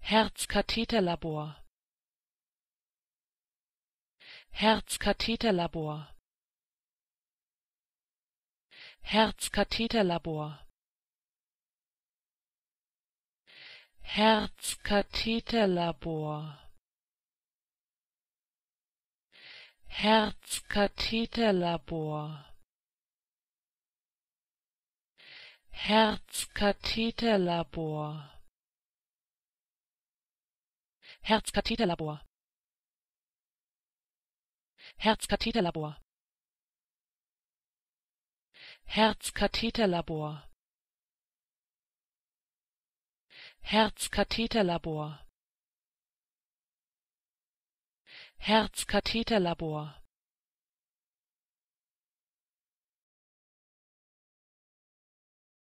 Herzkatheterlabor Herzkatheterlabor Herzkatheterlabor Herzkatheterlabor Herzkatheterlabor Herzkatheterlabor Herzkatheterlabor Herzkatheterlabor Herzkatheterlabor Herzkatheterlabor Herzkatheterlabor